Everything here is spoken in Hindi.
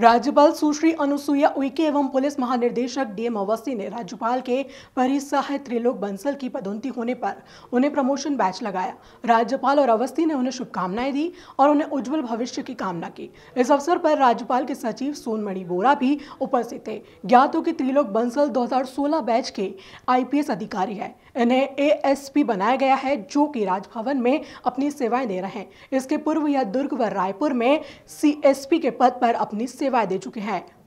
राज्यपाल सुश्री अनुसुईया उइके एवं पुलिस महानिदेशक डीएम अवस्थी ने राज्यपाल के परिसहाय त्रिलोक बंसल की पदोन्नति होने पर उन्हें प्रमोशन बैच लगाया राज्यपाल और अवस्थी ने उन्हें शुभकामनाएं दी और उन्हें उज्जवल भविष्य की कामना की इस अवसर पर राज्यपाल के सचिव सोनमणि बोरा भी उपस्थित थे ज्ञात हो कि त्रिलोक बंसल दो बैच के आई अधिकारी है इन्हें ए बनाया गया है जो कि राजभवन में अपनी सेवाएं दे रहे हैं इसके पूर्व यह दुर्ग व रायपुर में सी के पद पर अपनी सेवा वादे चुके हैं